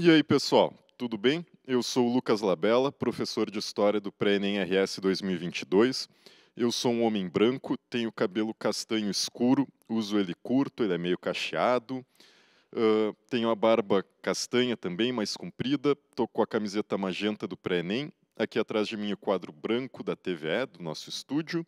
E aí, pessoal, tudo bem? Eu sou o Lucas Labella, professor de História do Pré-ENEM RS 2022. Eu sou um homem branco, tenho cabelo castanho escuro, uso ele curto, ele é meio cacheado. Uh, tenho a barba castanha também, mais comprida. Estou com a camiseta magenta do Pré-ENEM. Aqui atrás de mim o quadro branco da TVE, do nosso estúdio.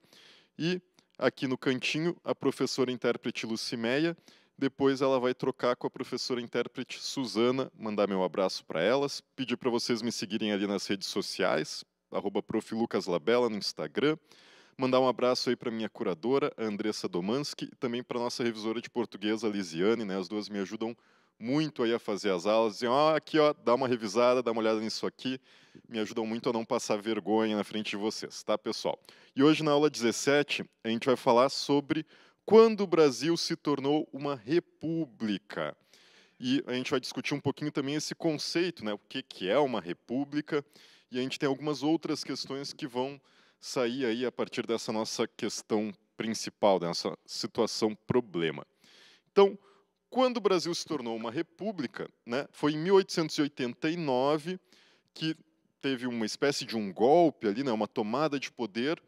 E aqui no cantinho, a professora intérprete Lucimeia depois ela vai trocar com a professora intérprete Suzana, mandar meu abraço para elas, pedir para vocês me seguirem ali nas redes sociais, arroba no Instagram, mandar um abraço aí para minha curadora, a Andressa Domanski e também para nossa revisora de português, a Lisiane, né? As duas me ajudam muito aí a fazer as aulas, dizem, ó, aqui, ó, dá uma revisada, dá uma olhada nisso aqui, me ajudam muito a não passar vergonha na frente de vocês, tá, pessoal? E hoje, na aula 17, a gente vai falar sobre quando o Brasil se tornou uma república. E a gente vai discutir um pouquinho também esse conceito, né? o que, que é uma república, e a gente tem algumas outras questões que vão sair aí a partir dessa nossa questão principal, dessa situação problema. Então, quando o Brasil se tornou uma república, né, foi em 1889 que teve uma espécie de um golpe ali, né, uma tomada de poder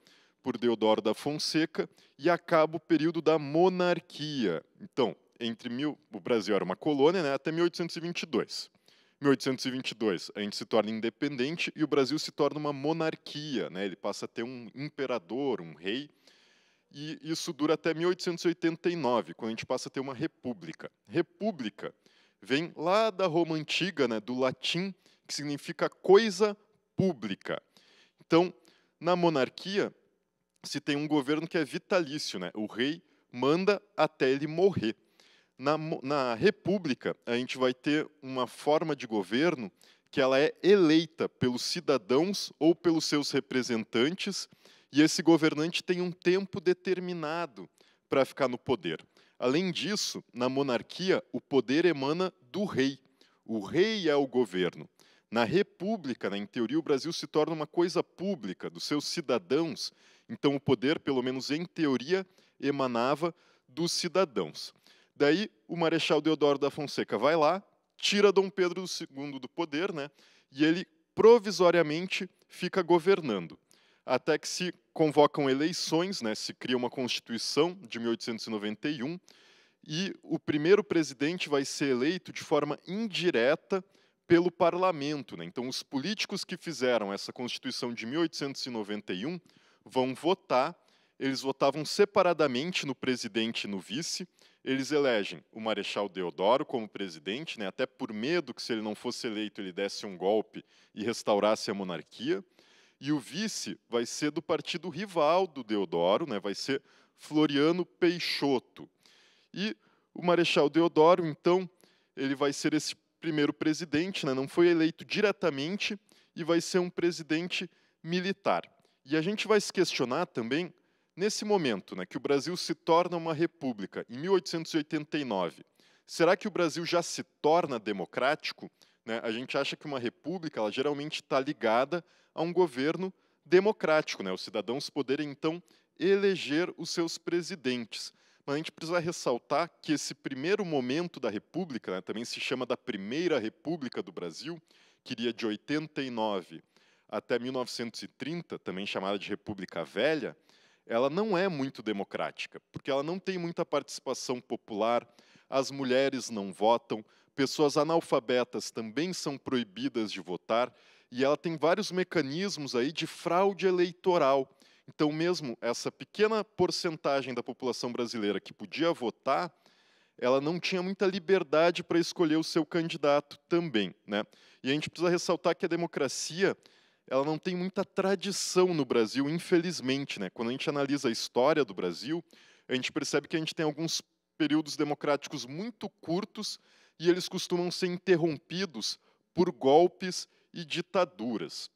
por Deodoro da Fonseca e acaba o período da monarquia. Então, entre mil, o Brasil era uma colônia né, até 1822. 1822 a gente se torna independente e o Brasil se torna uma monarquia, né? Ele passa a ter um imperador, um rei, e isso dura até 1889, quando a gente passa a ter uma república. República vem lá da Roma antiga, né, do latim, que significa coisa pública. Então, na monarquia, se tem um governo que é vitalício, né? O rei manda até ele morrer. Na, na república, a gente vai ter uma forma de governo que ela é eleita pelos cidadãos ou pelos seus representantes, e esse governante tem um tempo determinado para ficar no poder. Além disso, na monarquia, o poder emana do rei. O rei é o governo. Na república, né, em teoria, o Brasil se torna uma coisa pública dos seus cidadãos, então, o poder, pelo menos em teoria, emanava dos cidadãos. Daí, o Marechal Deodoro da Fonseca vai lá, tira Dom Pedro II do poder, né, e ele provisoriamente fica governando, até que se convocam eleições, né, se cria uma Constituição de 1891, e o primeiro presidente vai ser eleito de forma indireta pelo parlamento. Né? Então, os políticos que fizeram essa Constituição de 1891 vão votar, eles votavam separadamente no presidente e no vice, eles elegem o Marechal Deodoro como presidente, né, até por medo que, se ele não fosse eleito, ele desse um golpe e restaurasse a monarquia. E o vice vai ser do partido rival do Deodoro, né, vai ser Floriano Peixoto. E o Marechal Deodoro, então, ele vai ser esse primeiro presidente, né, não foi eleito diretamente, e vai ser um presidente militar. E a gente vai se questionar também, nesse momento, né, que o Brasil se torna uma república, em 1889. Será que o Brasil já se torna democrático? Né, a gente acha que uma república ela geralmente está ligada a um governo democrático, né, os cidadãos poderem, então, eleger os seus presidentes. Mas a gente precisa ressaltar que esse primeiro momento da República, né, também se chama da Primeira República do Brasil, que iria de 89 até 1930, também chamada de República Velha, ela não é muito democrática, porque ela não tem muita participação popular, as mulheres não votam, pessoas analfabetas também são proibidas de votar, e ela tem vários mecanismos aí de fraude eleitoral. Então, mesmo essa pequena porcentagem da população brasileira que podia votar, ela não tinha muita liberdade para escolher o seu candidato também. Né? E a gente precisa ressaltar que a democracia ela não tem muita tradição no Brasil, infelizmente. Né? Quando a gente analisa a história do Brasil, a gente percebe que a gente tem alguns períodos democráticos muito curtos e eles costumam ser interrompidos por golpes e ditaduras.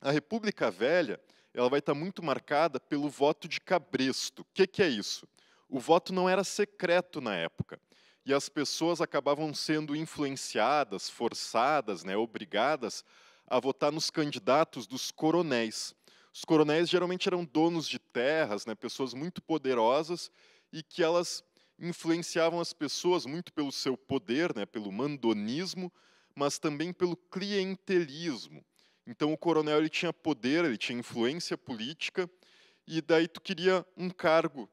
A República Velha ela vai estar muito marcada pelo voto de cabresto. O que, que é isso? O voto não era secreto na época e as pessoas acabavam sendo influenciadas, forçadas, né, obrigadas a votar nos candidatos dos coronéis. Os coronéis geralmente eram donos de terras, né, pessoas muito poderosas e que elas influenciavam as pessoas muito pelo seu poder, né, pelo mandonismo, mas também pelo clientelismo. Então o coronel ele tinha poder, ele tinha influência política e daí tu queria um cargo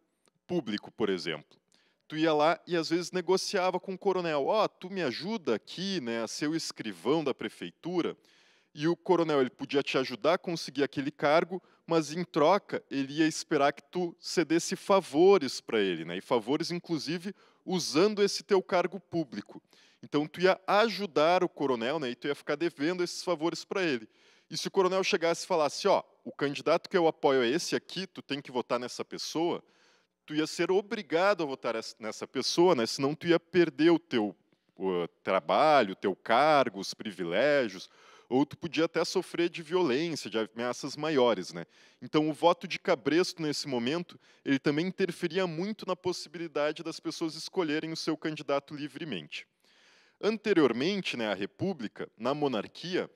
público, por exemplo. Tu ia lá e às vezes negociava com o coronel, ó, oh, tu me ajuda aqui, né, a ser o escrivão da prefeitura, e o coronel ele podia te ajudar a conseguir aquele cargo, mas em troca ele ia esperar que tu cedesse favores para ele, né? E favores inclusive usando esse teu cargo público. Então tu ia ajudar o coronel, né? E tu ia ficar devendo esses favores para ele. E se o coronel chegasse e falasse, ó, o candidato que eu apoio é esse aqui, tu tem que votar nessa pessoa, tu ia ser obrigado a votar nessa pessoa, né? Senão tu ia perder o teu o trabalho, o teu cargo, os privilégios, ou tu podia até sofrer de violência, de ameaças maiores, né? Então o voto de Cabresto nesse momento, ele também interferia muito na possibilidade das pessoas escolherem o seu candidato livremente. Anteriormente, né, a República, na monarquia,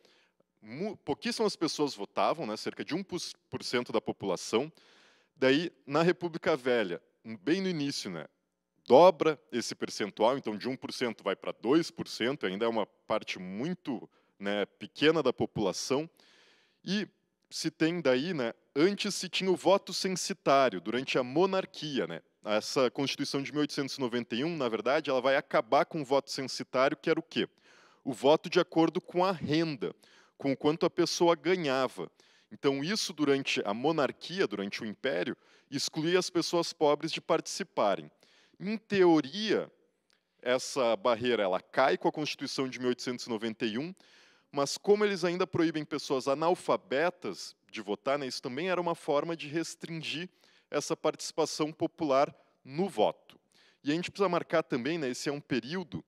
pouquíssimas pessoas votavam, né, cerca de 1% da população. Daí, na República Velha, hum, bem no início, né, dobra esse percentual, então de 1% vai para 2%, ainda é uma parte muito né, pequena da população. E se tem daí, né, antes se tinha o voto censitário, durante a monarquia. Né? Essa Constituição de 1891, na verdade, ela vai acabar com o voto censitário, que era o quê? O voto de acordo com a renda, com o quanto a pessoa ganhava. Então, isso durante a monarquia, durante o império, excluía as pessoas pobres de participarem. Em teoria, essa barreira ela cai com a Constituição de 1891 mas como eles ainda proíbem pessoas analfabetas de votar, né, isso também era uma forma de restringir essa participação popular no voto. E a gente precisa marcar também, né, esse é um período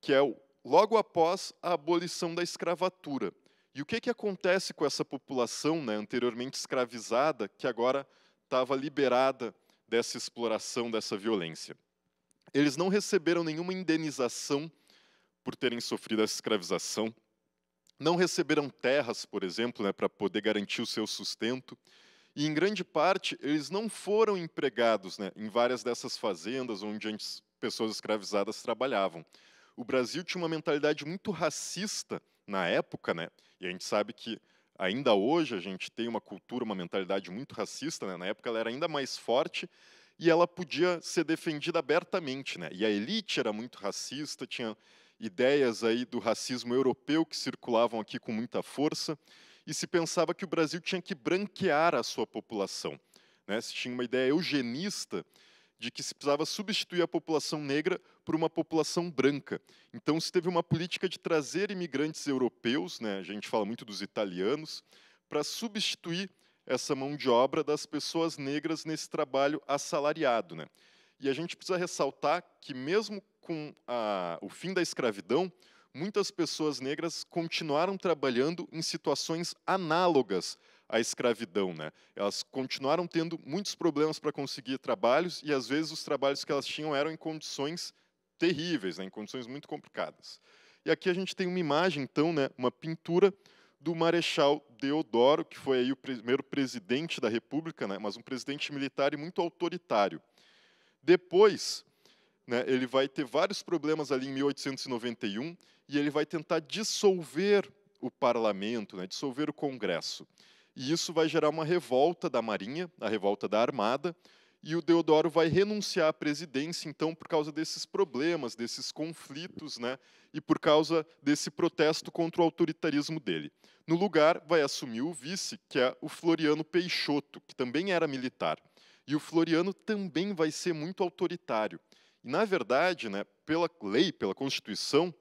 que é logo após a abolição da escravatura. E o que, que acontece com essa população né, anteriormente escravizada, que agora estava liberada dessa exploração, dessa violência? Eles não receberam nenhuma indenização por terem sofrido essa escravização não receberam terras, por exemplo, né, para poder garantir o seu sustento. E, em grande parte, eles não foram empregados né, em várias dessas fazendas onde antes pessoas escravizadas trabalhavam. O Brasil tinha uma mentalidade muito racista na época, né, e a gente sabe que ainda hoje a gente tem uma cultura, uma mentalidade muito racista. Né, na época ela era ainda mais forte e ela podia ser defendida abertamente. Né, e a elite era muito racista, tinha ideias aí do racismo europeu que circulavam aqui com muita força, e se pensava que o Brasil tinha que branquear a sua população. Né? Se tinha uma ideia eugenista de que se precisava substituir a população negra por uma população branca. Então, se teve uma política de trazer imigrantes europeus, né, a gente fala muito dos italianos, para substituir essa mão de obra das pessoas negras nesse trabalho assalariado. Né. E a gente precisa ressaltar que, mesmo com a, o fim da escravidão, muitas pessoas negras continuaram trabalhando em situações análogas à escravidão. Né? Elas continuaram tendo muitos problemas para conseguir trabalhos e, às vezes, os trabalhos que elas tinham eram em condições terríveis, né? em condições muito complicadas. E aqui a gente tem uma imagem, então, né? uma pintura do Marechal Deodoro, que foi aí o primeiro presidente da República, né? mas um presidente militar e muito autoritário. Depois, né? Ele vai ter vários problemas ali em 1891 e ele vai tentar dissolver o parlamento, né? dissolver o Congresso. E isso vai gerar uma revolta da Marinha, a revolta da Armada, e o Deodoro vai renunciar à presidência, então, por causa desses problemas, desses conflitos, né, e por causa desse protesto contra o autoritarismo dele. No lugar, vai assumir o vice, que é o Floriano Peixoto, que também era militar. E o Floriano também vai ser muito autoritário. E, na verdade, né, pela lei, pela Constituição,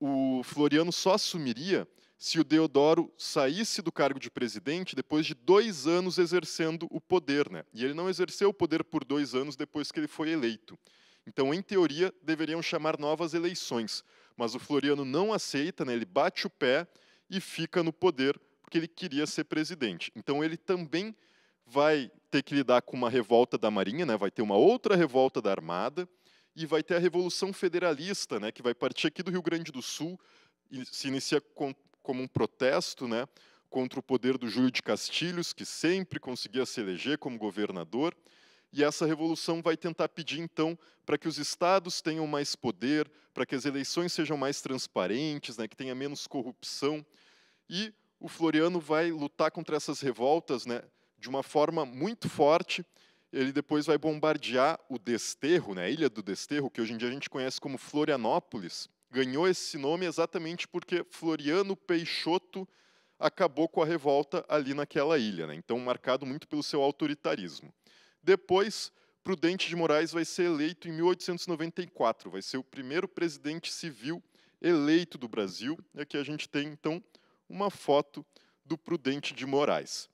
o Floriano só assumiria se o Deodoro saísse do cargo de presidente depois de dois anos exercendo o poder. Né? E ele não exerceu o poder por dois anos depois que ele foi eleito. Então, em teoria, deveriam chamar novas eleições. Mas o Floriano não aceita, né? ele bate o pé e fica no poder porque ele queria ser presidente. Então, ele também vai ter que lidar com uma revolta da Marinha, né? vai ter uma outra revolta da Armada, e vai ter a Revolução Federalista, né? que vai partir aqui do Rio Grande do Sul, e se inicia com, como um protesto né? contra o poder do Júlio de Castilhos, que sempre conseguia se eleger como governador, e essa revolução vai tentar pedir, então, para que os estados tenham mais poder, para que as eleições sejam mais transparentes, né, que tenha menos corrupção. E o Floriano vai lutar contra essas revoltas, né, de uma forma muito forte. Ele depois vai bombardear o Desterro, né, a Ilha do Desterro, que hoje em dia a gente conhece como Florianópolis. Ganhou esse nome exatamente porque Floriano Peixoto acabou com a revolta ali naquela ilha, né? então marcado muito pelo seu autoritarismo. Depois, Prudente de Moraes vai ser eleito em 1894, vai ser o primeiro presidente civil eleito do Brasil. E aqui a gente tem, então, uma foto do Prudente de Moraes.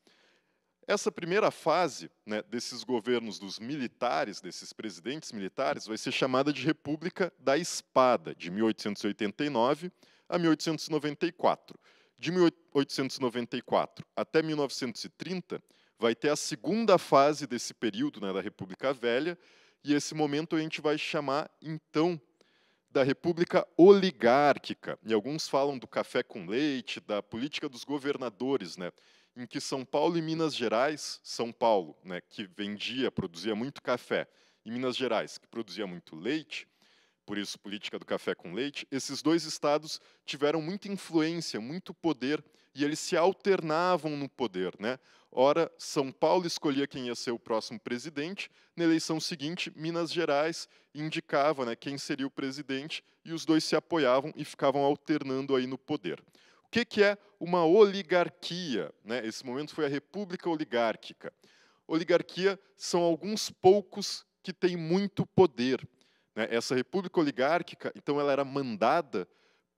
Essa primeira fase né, desses governos dos militares, desses presidentes militares, vai ser chamada de República da Espada, de 1889 a 1894. De 1894 até 1930, vai ter a segunda fase desse período né, da República Velha, e esse momento a gente vai chamar, então, da República Oligárquica. E alguns falam do café com leite, da política dos governadores, né? em que São Paulo e Minas Gerais, São Paulo, né, que vendia, produzia muito café, e Minas Gerais, que produzia muito leite, por isso política do café com leite, esses dois estados tiveram muita influência, muito poder, e eles se alternavam no poder. Né? Ora, São Paulo escolhia quem ia ser o próximo presidente, na eleição seguinte, Minas Gerais indicava né, quem seria o presidente, e os dois se apoiavam e ficavam alternando aí no poder que, que é uma oligarquia? Né? Esse momento foi a República Oligárquica. Oligarquia são alguns poucos que têm muito poder. Né? Essa República Oligárquica, então, ela era mandada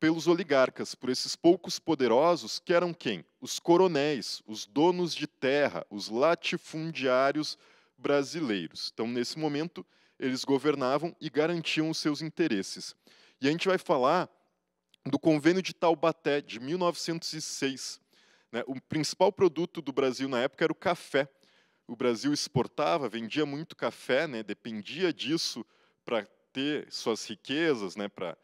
pelos oligarcas, por esses poucos poderosos, que eram quem? Os coronéis, os donos de terra, os latifundiários brasileiros. Então, nesse momento, eles governavam e garantiam os seus interesses. E a gente vai falar do Convênio de Taubaté, de 1906. Né? O principal produto do Brasil na época era o café. O Brasil exportava, vendia muito café, né? dependia disso para ter suas riquezas, né? para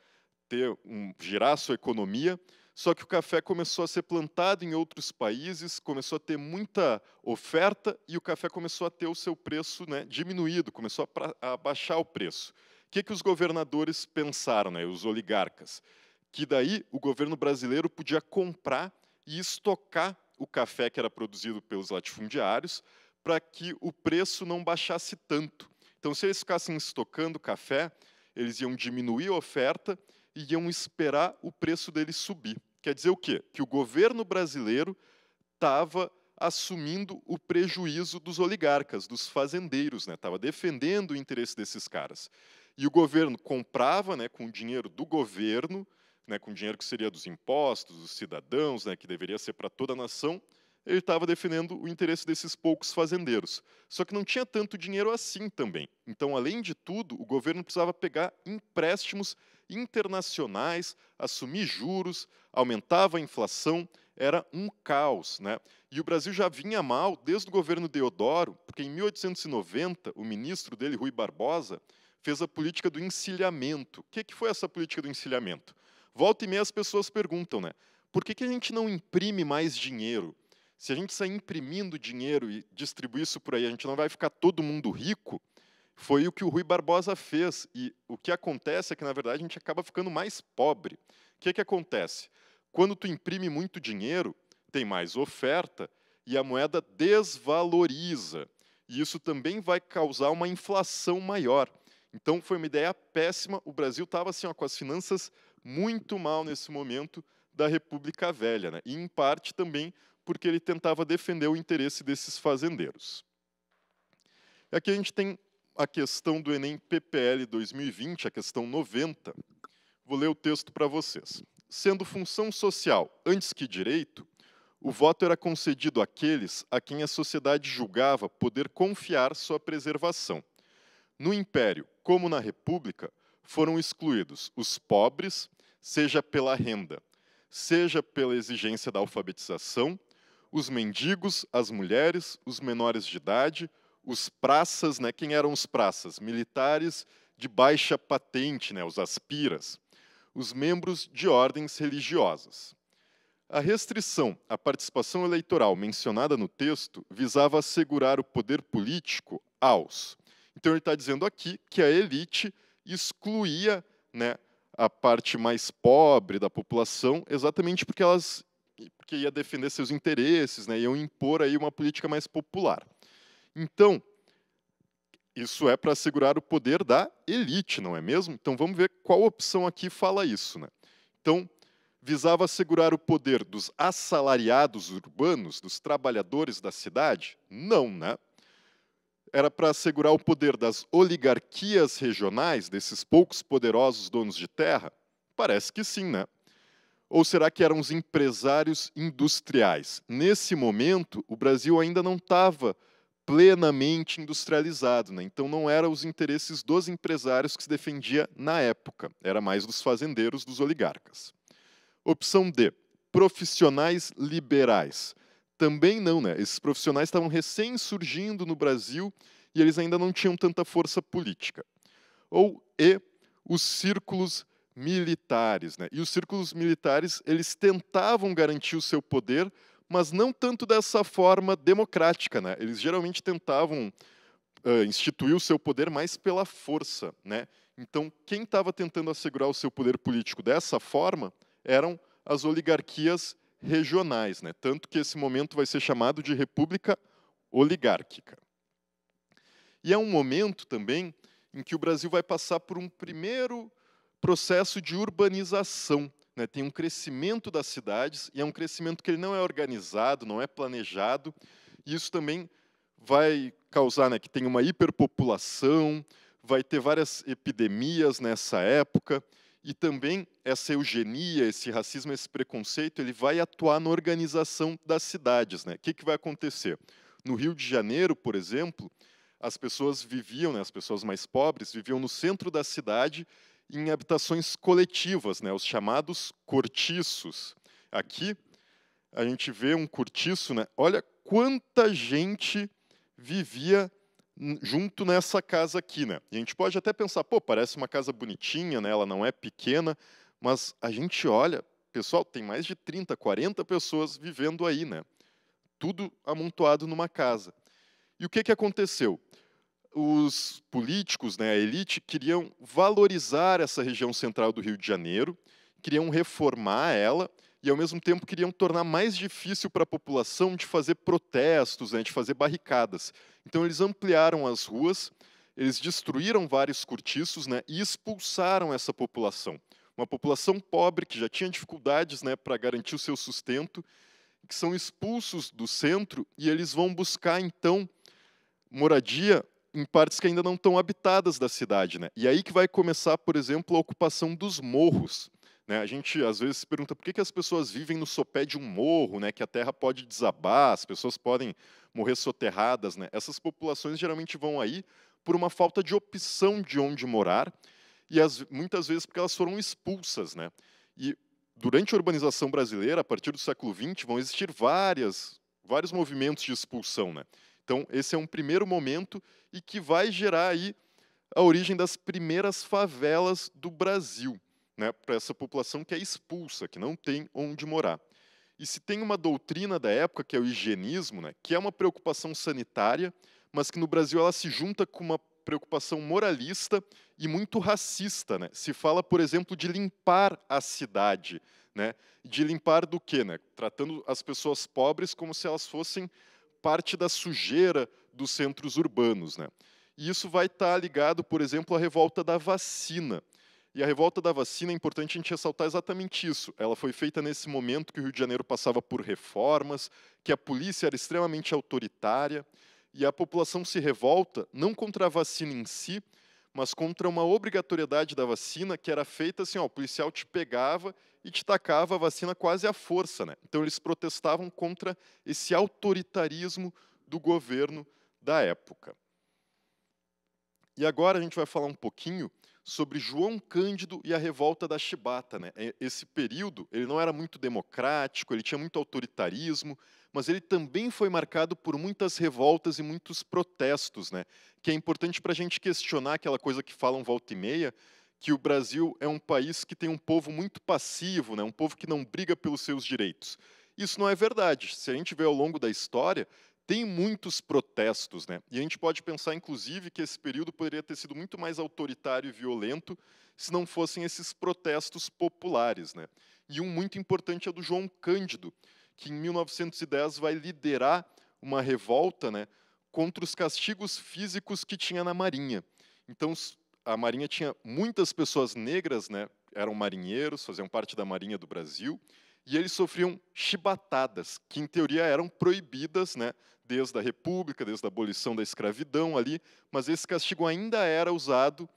ter um, girar sua economia. Só que o café começou a ser plantado em outros países, começou a ter muita oferta e o café começou a ter o seu preço né, diminuído, começou a, pra, a baixar o preço. O que, que os governadores pensaram, né, os oligarcas? que daí o governo brasileiro podia comprar e estocar o café que era produzido pelos latifundiários para que o preço não baixasse tanto. Então, se eles ficassem estocando café, eles iam diminuir a oferta e iam esperar o preço dele subir. Quer dizer o quê? Que o governo brasileiro estava assumindo o prejuízo dos oligarcas, dos fazendeiros, estava né? defendendo o interesse desses caras. E o governo comprava né, com o dinheiro do governo né, com dinheiro que seria dos impostos, dos cidadãos, né, que deveria ser para toda a nação, ele estava defendendo o interesse desses poucos fazendeiros. Só que não tinha tanto dinheiro assim também. Então, além de tudo, o governo precisava pegar empréstimos internacionais, assumir juros, aumentava a inflação, era um caos. Né? E o Brasil já vinha mal desde o governo Deodoro, porque em 1890, o ministro dele, Rui Barbosa, fez a política do encilhamento. O que, que foi essa política do encilhamento? Volta e meia as pessoas perguntam, né? Por que, que a gente não imprime mais dinheiro? Se a gente sair imprimindo dinheiro e distribuir isso por aí, a gente não vai ficar todo mundo rico? Foi o que o Rui Barbosa fez. E o que acontece é que, na verdade, a gente acaba ficando mais pobre. O que, que acontece? Quando tu imprime muito dinheiro, tem mais oferta e a moeda desvaloriza. E isso também vai causar uma inflação maior. Então, foi uma ideia péssima. O Brasil estava assim, ó, com as finanças muito mal nesse momento da República Velha, né? e em parte também porque ele tentava defender o interesse desses fazendeiros. Aqui a gente tem a questão do Enem PPL 2020, a questão 90. Vou ler o texto para vocês. Sendo função social antes que direito, o voto era concedido àqueles a quem a sociedade julgava poder confiar sua preservação. No Império, como na República, foram excluídos os pobres, seja pela renda, seja pela exigência da alfabetização, os mendigos, as mulheres, os menores de idade, os praças, né? Quem eram os praças? Militares de baixa patente, né? Os aspiras, os membros de ordens religiosas. A restrição à participação eleitoral mencionada no texto visava assegurar o poder político aos. Então ele está dizendo aqui que a elite excluía, né? a parte mais pobre da população, exatamente porque elas porque ia defender seus interesses, né, iam impor aí uma política mais popular. Então, isso é para assegurar o poder da elite, não é mesmo? Então vamos ver qual opção aqui fala isso, né? Então, visava assegurar o poder dos assalariados urbanos, dos trabalhadores da cidade? Não, né? era para assegurar o poder das oligarquias regionais, desses poucos poderosos donos de terra? Parece que sim, né? Ou será que eram os empresários industriais? Nesse momento, o Brasil ainda não estava plenamente industrializado, né? então não eram os interesses dos empresários que se defendia na época, era mais dos fazendeiros, dos oligarcas. Opção D: profissionais liberais também não, né? Esses profissionais estavam recém surgindo no Brasil e eles ainda não tinham tanta força política. Ou e os círculos militares, né? E os círculos militares, eles tentavam garantir o seu poder, mas não tanto dessa forma democrática, né? Eles geralmente tentavam uh, instituir o seu poder mais pela força, né? Então, quem estava tentando assegurar o seu poder político dessa forma eram as oligarquias regionais, né? tanto que esse momento vai ser chamado de República Oligárquica. E é um momento também em que o Brasil vai passar por um primeiro processo de urbanização. Né? Tem um crescimento das cidades, e é um crescimento que ele não é organizado, não é planejado, e isso também vai causar né, que tem uma hiperpopulação, vai ter várias epidemias nessa época, e também essa eugenia, esse racismo, esse preconceito, ele vai atuar na organização das cidades. Né? O que, que vai acontecer? No Rio de Janeiro, por exemplo, as pessoas viviam, né, as pessoas mais pobres, viviam no centro da cidade em habitações coletivas, né, os chamados cortiços. Aqui a gente vê um cortiço, né, olha quanta gente vivia junto nessa casa aqui, né? E a gente pode até pensar, pô, parece uma casa bonitinha, né? Ela não é pequena, mas a gente olha, pessoal, tem mais de 30, 40 pessoas vivendo aí, né? Tudo amontoado numa casa. E o que que aconteceu? Os políticos, né, a elite queriam valorizar essa região central do Rio de Janeiro, queriam reformar ela e ao mesmo tempo queriam tornar mais difícil para a população de fazer protestos, né, de fazer barricadas. Então eles ampliaram as ruas, eles destruíram vários cortiços né, e expulsaram essa população. Uma população pobre que já tinha dificuldades né, para garantir o seu sustento, que são expulsos do centro e eles vão buscar, então, moradia em partes que ainda não estão habitadas da cidade. Né? E aí que vai começar, por exemplo, a ocupação dos morros. Né? A gente às vezes se pergunta por que, que as pessoas vivem no sopé de um morro, né? que a terra pode desabar, as pessoas podem morrer soterradas. Né? Essas populações geralmente vão aí por uma falta de opção de onde morar e as, muitas vezes porque elas foram expulsas. Né? E durante a urbanização brasileira, a partir do século XX, vão existir várias, vários movimentos de expulsão. Né? Então, esse é um primeiro momento e que vai gerar aí a origem das primeiras favelas do Brasil né, para essa população que é expulsa, que não tem onde morar. E se tem uma doutrina da época, que é o higienismo, né, que é uma preocupação sanitária, mas que no Brasil ela se junta com uma preocupação moralista e muito racista. Né? Se fala, por exemplo, de limpar a cidade. Né? De limpar do quê? Né? Tratando as pessoas pobres como se elas fossem parte da sujeira dos centros urbanos. Né? E isso vai estar tá ligado, por exemplo, à revolta da vacina, e a revolta da vacina é importante a gente ressaltar exatamente isso. Ela foi feita nesse momento que o Rio de Janeiro passava por reformas, que a polícia era extremamente autoritária, e a população se revolta não contra a vacina em si, mas contra uma obrigatoriedade da vacina que era feita assim, ó, o policial te pegava e te tacava a vacina quase à força, né? Então eles protestavam contra esse autoritarismo do governo da época. E agora a gente vai falar um pouquinho sobre João Cândido e a revolta da Chibata. Né? É, esse período ele não era muito democrático, ele tinha muito autoritarismo, mas ele também foi marcado por muitas revoltas e muitos protestos, né? que é importante para a gente questionar aquela coisa que falam volta e meia, que o Brasil é um país que tem um povo muito passivo, né? um povo que não briga pelos seus direitos. Isso não é verdade. Se a gente vê ao longo da história, tem muitos protestos, né? E a gente pode pensar, inclusive, que esse período poderia ter sido muito mais autoritário e violento se não fossem esses protestos populares, né? E um muito importante é do João Cândido, que em 1910 vai liderar uma revolta, né, contra os castigos físicos que tinha na marinha. Então a marinha tinha muitas pessoas negras, né? Eram marinheiros, faziam parte da marinha do Brasil e eles sofriam chibatadas, que em teoria eram proibidas, né, desde a República, desde a abolição da escravidão ali, mas esse castigo ainda era usado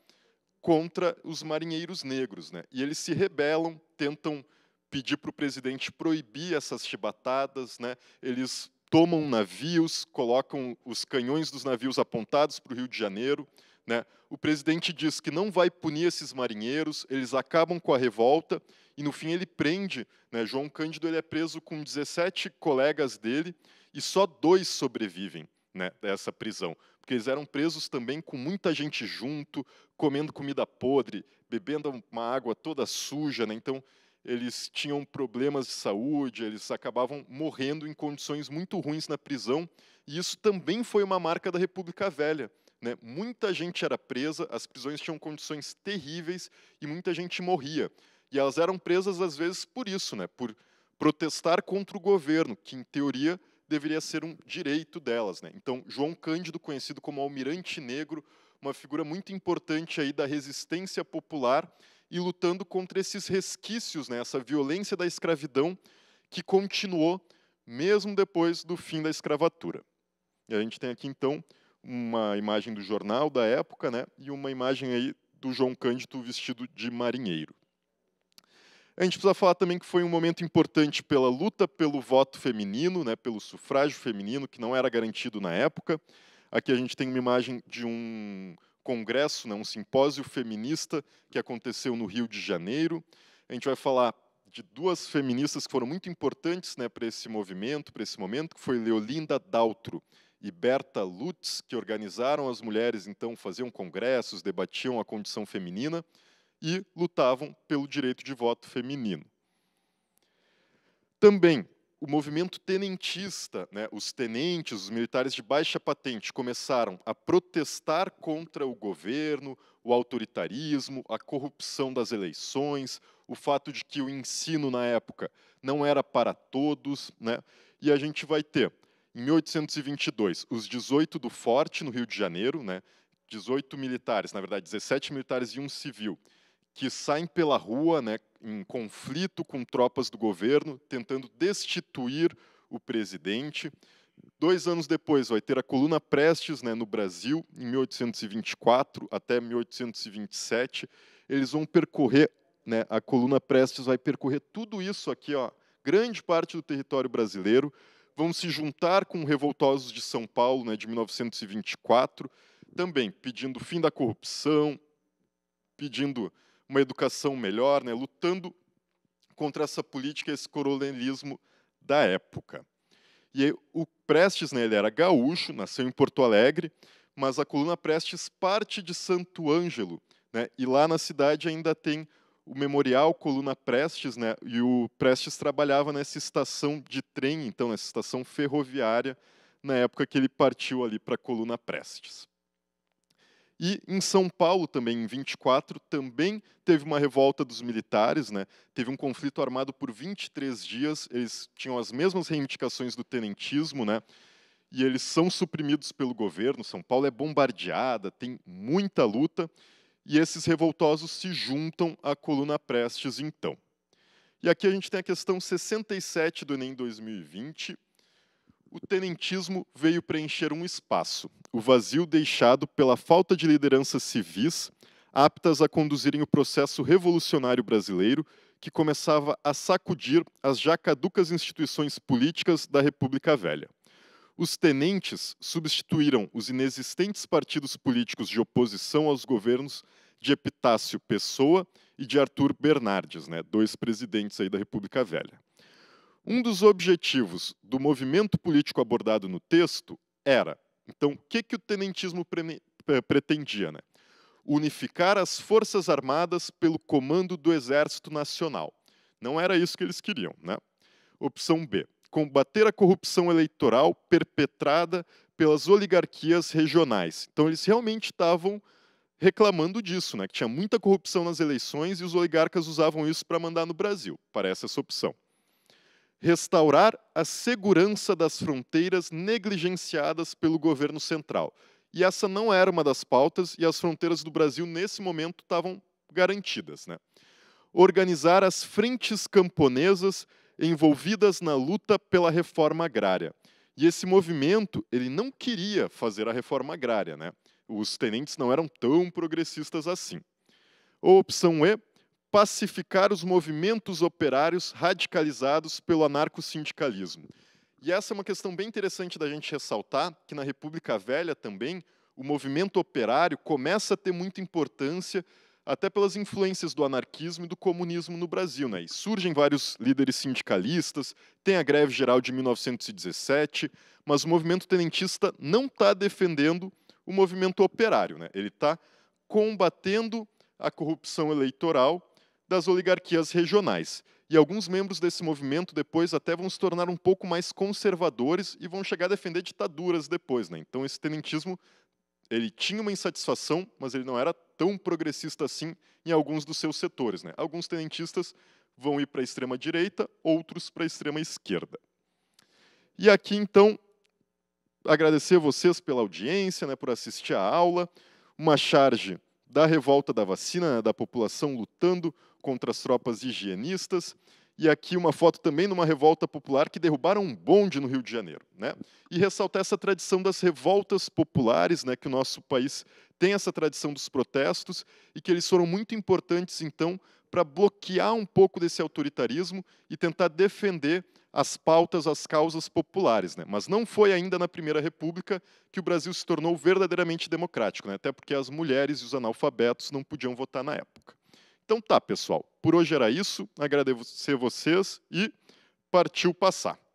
contra os marinheiros negros, né? E eles se rebelam, tentam pedir para o presidente proibir essas chibatadas, né? Eles tomam navios, colocam os canhões dos navios apontados para o Rio de Janeiro, né? O presidente diz que não vai punir esses marinheiros, eles acabam com a revolta e no fim ele prende. Né? João Cândido ele é preso com 17 colegas dele e só dois sobrevivem né, dessa prisão, porque eles eram presos também com muita gente junto, comendo comida podre, bebendo uma água toda suja. Né? Então eles tinham problemas de saúde, eles acabavam morrendo em condições muito ruins na prisão. E isso também foi uma marca da República Velha. Né? Muita gente era presa, as prisões tinham condições terríveis e muita gente morria. E elas eram presas, às vezes, por isso, né? por protestar contra o governo, que, em teoria, deveria ser um direito delas. Né? Então, João Cândido, conhecido como Almirante Negro, uma figura muito importante aí da resistência popular e lutando contra esses resquícios, né? essa violência da escravidão que continuou mesmo depois do fim da escravatura. E a gente tem aqui, então, uma imagem do jornal da época, né, e uma imagem aí do João Cândido vestido de marinheiro. A gente precisa falar também que foi um momento importante pela luta pelo voto feminino, né, pelo sufrágio feminino, que não era garantido na época. Aqui a gente tem uma imagem de um congresso, né, um simpósio feminista que aconteceu no Rio de Janeiro. A gente vai falar de duas feministas que foram muito importantes né, para esse movimento, para esse momento, que foi Leolinda Daltro e Berta Lutz, que organizaram as mulheres, então faziam congressos, debatiam a condição feminina e lutavam pelo direito de voto feminino. Também o movimento tenentista, né, os tenentes, os militares de baixa patente, começaram a protestar contra o governo, o autoritarismo, a corrupção das eleições, o fato de que o ensino na época não era para todos, né, e a gente vai ter em 1822, os 18 do Forte, no Rio de Janeiro, né, 18 militares, na verdade 17 militares e um civil, que saem pela rua né, em conflito com tropas do governo, tentando destituir o presidente. Dois anos depois, vai ter a coluna Prestes né, no Brasil, em 1824 até 1827. Eles vão percorrer, né, a coluna Prestes vai percorrer tudo isso aqui, ó, grande parte do território brasileiro, vão se juntar com revoltosos de São Paulo, né, de 1924, também pedindo fim da corrupção, pedindo uma educação melhor, né, lutando contra essa política, esse coronelismo da época. E o Prestes, né, ele era gaúcho, nasceu em Porto Alegre, mas a coluna Prestes parte de Santo Ângelo, né, e lá na cidade ainda tem o memorial Coluna Prestes, né? E o Prestes trabalhava nessa estação de trem, então, nessa estação ferroviária, na época que ele partiu ali para a Coluna Prestes. E em São Paulo também, em 24, também teve uma revolta dos militares, né? Teve um conflito armado por 23 dias, eles tinham as mesmas reivindicações do tenentismo, né? E eles são suprimidos pelo governo, São Paulo é bombardeada, tem muita luta. E esses revoltosos se juntam à coluna Prestes, então. E aqui a gente tem a questão 67 do Enem 2020. O tenentismo veio preencher um espaço, o vazio deixado pela falta de lideranças civis aptas a conduzirem o processo revolucionário brasileiro que começava a sacudir as já caducas instituições políticas da República Velha. Os tenentes substituíram os inexistentes partidos políticos de oposição aos governos de Epitácio Pessoa e de Arthur Bernardes, né, dois presidentes aí da República Velha. Um dos objetivos do movimento político abordado no texto era, então, o que, que o tenentismo pre pretendia? Né? Unificar as Forças Armadas pelo comando do Exército Nacional. Não era isso que eles queriam. Né? Opção B: combater a corrupção eleitoral perpetrada pelas oligarquias regionais. Então, eles realmente estavam reclamando disso, né? Que tinha muita corrupção nas eleições e os oligarcas usavam isso para mandar no Brasil. Parece essa opção. Restaurar a segurança das fronteiras negligenciadas pelo governo central. E essa não era uma das pautas, e as fronteiras do Brasil, nesse momento, estavam garantidas. Né? Organizar as frentes camponesas envolvidas na luta pela reforma agrária. E esse movimento, ele não queria fazer a reforma agrária, né? Os tenentes não eram tão progressistas assim. Ou opção E, pacificar os movimentos operários radicalizados pelo anarcosindicalismo. E essa é uma questão bem interessante da gente ressaltar, que na República Velha também o movimento operário começa a ter muita importância até pelas influências do anarquismo e do comunismo no Brasil. Né? E surgem vários líderes sindicalistas, tem a greve geral de 1917, mas o movimento tenentista não está defendendo o movimento operário. Né? Ele está combatendo a corrupção eleitoral das oligarquias regionais. E alguns membros desse movimento depois até vão se tornar um pouco mais conservadores e vão chegar a defender ditaduras depois. Né? Então esse tenentismo ele tinha uma insatisfação, mas ele não era tão progressista assim em alguns dos seus setores. Né? Alguns tenentistas vão ir para a extrema direita, outros para a extrema esquerda. E aqui então agradecer vocês pela audiência, né, por assistir a aula. Uma charge da revolta da vacina, né, da população lutando contra as tropas higienistas. E aqui uma foto também de uma revolta popular que derrubaram um bonde no Rio de Janeiro. Né? E ressaltar essa tradição das revoltas populares, né, que o nosso país tem essa tradição dos protestos e que eles foram muito importantes, então, para bloquear um pouco desse autoritarismo e tentar defender as pautas, as causas populares. Né? Mas não foi ainda na Primeira República que o Brasil se tornou verdadeiramente democrático, né? até porque as mulheres e os analfabetos não podiam votar na época. Então tá, pessoal, por hoje era isso. Agradecer vocês e partiu passar.